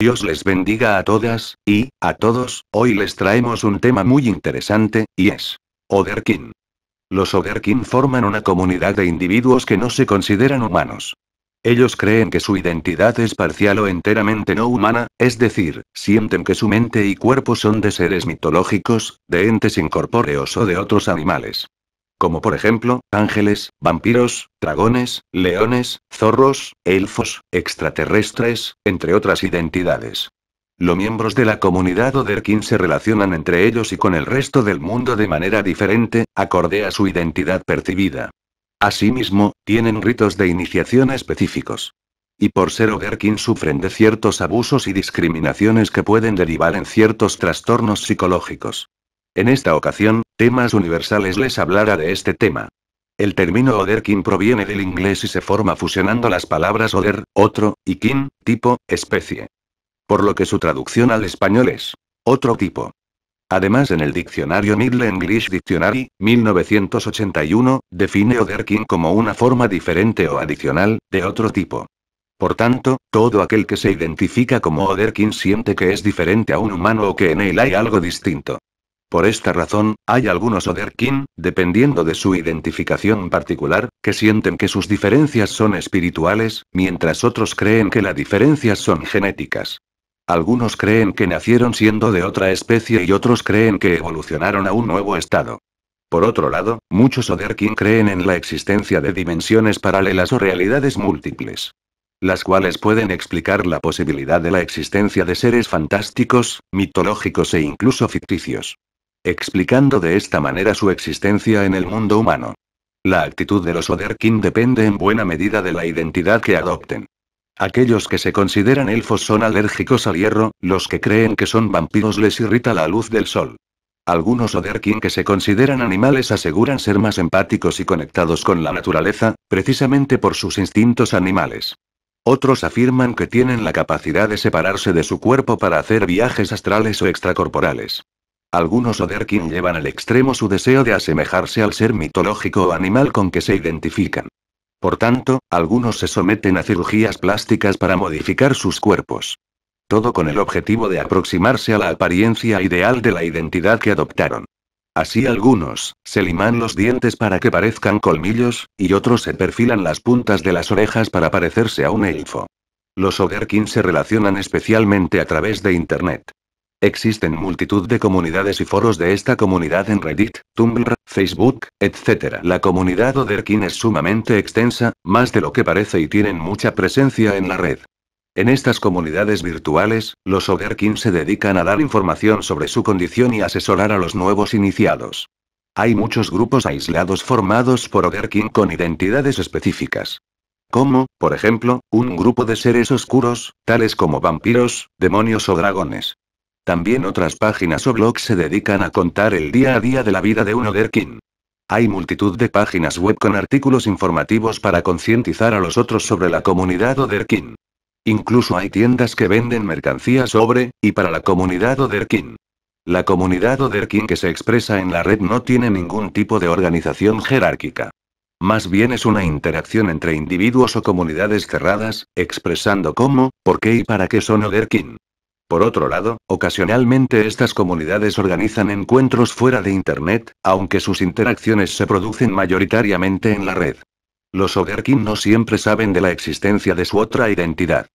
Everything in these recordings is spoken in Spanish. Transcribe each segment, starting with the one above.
Dios les bendiga a todas, y, a todos, hoy les traemos un tema muy interesante, y es. Oderkin. Los Oderkin forman una comunidad de individuos que no se consideran humanos. Ellos creen que su identidad es parcial o enteramente no humana, es decir, sienten que su mente y cuerpo son de seres mitológicos, de entes incorpóreos o de otros animales como por ejemplo, ángeles, vampiros, dragones, leones, zorros, elfos, extraterrestres, entre otras identidades. Los miembros de la comunidad Oderkin se relacionan entre ellos y con el resto del mundo de manera diferente, acorde a su identidad percibida. Asimismo, tienen ritos de iniciación específicos. Y por ser Oderkin sufren de ciertos abusos y discriminaciones que pueden derivar en ciertos trastornos psicológicos. En esta ocasión, Temas Universales les hablará de este tema. El término Oderkin proviene del inglés y se forma fusionando las palabras Oder, otro, y kin, tipo, especie. Por lo que su traducción al español es otro tipo. Además, en el diccionario Middle English Dictionary, 1981, define Oderkin como una forma diferente o adicional, de otro tipo. Por tanto, todo aquel que se identifica como Oderkin siente que es diferente a un humano o que en él hay algo distinto. Por esta razón, hay algunos Oderkin, dependiendo de su identificación particular, que sienten que sus diferencias son espirituales, mientras otros creen que las diferencias son genéticas. Algunos creen que nacieron siendo de otra especie y otros creen que evolucionaron a un nuevo estado. Por otro lado, muchos Oderkin creen en la existencia de dimensiones paralelas o realidades múltiples las cuales pueden explicar la posibilidad de la existencia de seres fantásticos, mitológicos e incluso ficticios explicando de esta manera su existencia en el mundo humano. La actitud de los Oderkin depende en buena medida de la identidad que adopten. Aquellos que se consideran elfos son alérgicos al hierro, los que creen que son vampiros les irrita la luz del sol. Algunos Oderkin que se consideran animales aseguran ser más empáticos y conectados con la naturaleza, precisamente por sus instintos animales. Otros afirman que tienen la capacidad de separarse de su cuerpo para hacer viajes astrales o extracorporales. Algunos Oderkin llevan al extremo su deseo de asemejarse al ser mitológico o animal con que se identifican. Por tanto, algunos se someten a cirugías plásticas para modificar sus cuerpos. Todo con el objetivo de aproximarse a la apariencia ideal de la identidad que adoptaron. Así algunos, se liman los dientes para que parezcan colmillos, y otros se perfilan las puntas de las orejas para parecerse a un elfo. Los Oderkin se relacionan especialmente a través de Internet. Existen multitud de comunidades y foros de esta comunidad en Reddit, Tumblr, Facebook, etc. La comunidad Oderkin es sumamente extensa, más de lo que parece y tienen mucha presencia en la red. En estas comunidades virtuales, los Oderkin se dedican a dar información sobre su condición y asesorar a los nuevos iniciados. Hay muchos grupos aislados formados por Oderkin con identidades específicas como, por ejemplo, un grupo de seres oscuros, tales como vampiros, demonios o dragones. También otras páginas o blogs se dedican a contar el día a día de la vida de un Oderkin. Hay multitud de páginas web con artículos informativos para concientizar a los otros sobre la comunidad Oderkin. Incluso hay tiendas que venden mercancía sobre y para la comunidad Oderkin. La comunidad Oderkin que se expresa en la red no tiene ningún tipo de organización jerárquica. Más bien es una interacción entre individuos o comunidades cerradas, expresando cómo, por qué y para qué son Oderkin. Por otro lado, ocasionalmente estas comunidades organizan encuentros fuera de Internet, aunque sus interacciones se producen mayoritariamente en la red. Los Ogerkin no siempre saben de la existencia de su otra identidad.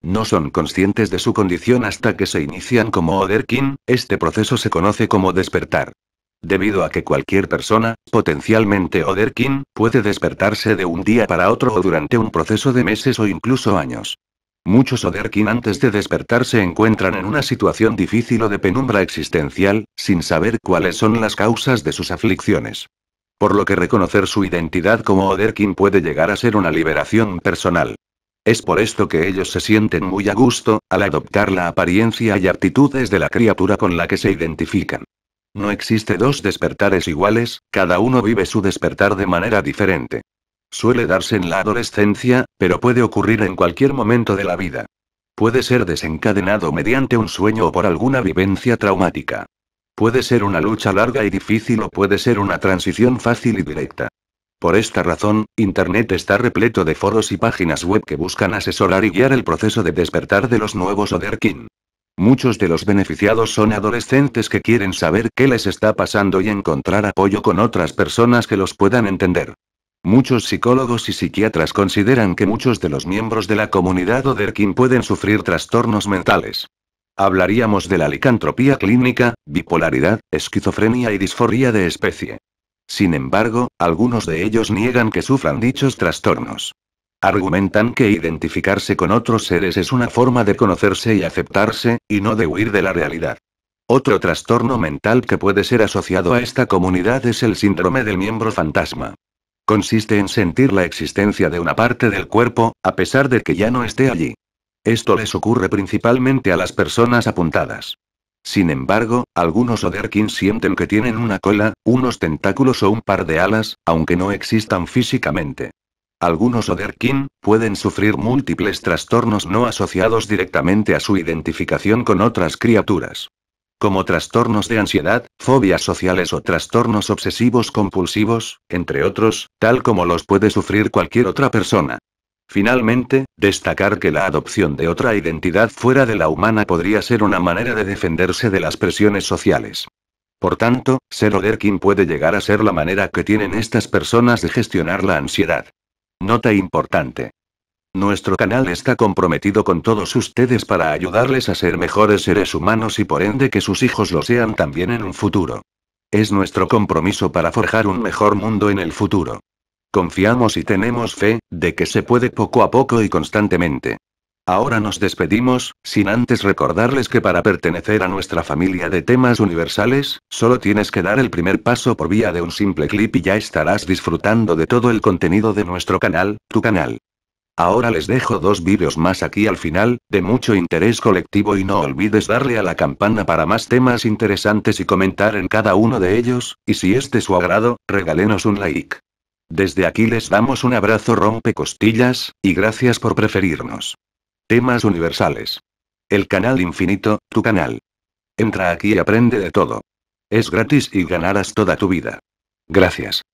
No son conscientes de su condición hasta que se inician como Oderkin, este proceso se conoce como despertar. Debido a que cualquier persona, potencialmente Oderkin, puede despertarse de un día para otro o durante un proceso de meses o incluso años. Muchos Oderkin antes de despertar se encuentran en una situación difícil o de penumbra existencial, sin saber cuáles son las causas de sus aflicciones. Por lo que reconocer su identidad como Oderkin puede llegar a ser una liberación personal. Es por esto que ellos se sienten muy a gusto, al adoptar la apariencia y aptitudes de la criatura con la que se identifican. No existe dos despertares iguales, cada uno vive su despertar de manera diferente. Suele darse en la adolescencia, pero puede ocurrir en cualquier momento de la vida. Puede ser desencadenado mediante un sueño o por alguna vivencia traumática. Puede ser una lucha larga y difícil o puede ser una transición fácil y directa. Por esta razón, Internet está repleto de foros y páginas web que buscan asesorar y guiar el proceso de despertar de los nuevos Oderkin. Muchos de los beneficiados son adolescentes que quieren saber qué les está pasando y encontrar apoyo con otras personas que los puedan entender. Muchos psicólogos y psiquiatras consideran que muchos de los miembros de la comunidad Oderkin pueden sufrir trastornos mentales. Hablaríamos de la licantropía clínica, bipolaridad, esquizofrenia y disforia de especie. Sin embargo, algunos de ellos niegan que sufran dichos trastornos. Argumentan que identificarse con otros seres es una forma de conocerse y aceptarse, y no de huir de la realidad. Otro trastorno mental que puede ser asociado a esta comunidad es el síndrome del miembro fantasma. Consiste en sentir la existencia de una parte del cuerpo, a pesar de que ya no esté allí. Esto les ocurre principalmente a las personas apuntadas. Sin embargo, algunos Oderkin sienten que tienen una cola, unos tentáculos o un par de alas, aunque no existan físicamente. Algunos Oderkin pueden sufrir múltiples trastornos no asociados directamente a su identificación con otras criaturas como trastornos de ansiedad, fobias sociales o trastornos obsesivos compulsivos, entre otros, tal como los puede sufrir cualquier otra persona. Finalmente, destacar que la adopción de otra identidad fuera de la humana podría ser una manera de defenderse de las presiones sociales. Por tanto, ser Oderkin puede llegar a ser la manera que tienen estas personas de gestionar la ansiedad. Nota importante. Nuestro canal está comprometido con todos ustedes para ayudarles a ser mejores seres humanos y por ende que sus hijos lo sean también en un futuro. Es nuestro compromiso para forjar un mejor mundo en el futuro. Confiamos y tenemos fe, de que se puede poco a poco y constantemente. Ahora nos despedimos, sin antes recordarles que para pertenecer a nuestra familia de temas universales, solo tienes que dar el primer paso por vía de un simple clip y ya estarás disfrutando de todo el contenido de nuestro canal, tu canal. Ahora les dejo dos vídeos más aquí al final, de mucho interés colectivo y no olvides darle a la campana para más temas interesantes y comentar en cada uno de ellos, y si es de su agrado, regálenos un like. Desde aquí les damos un abrazo rompecostillas, y gracias por preferirnos. Temas universales. El canal infinito, tu canal. Entra aquí y aprende de todo. Es gratis y ganarás toda tu vida. Gracias.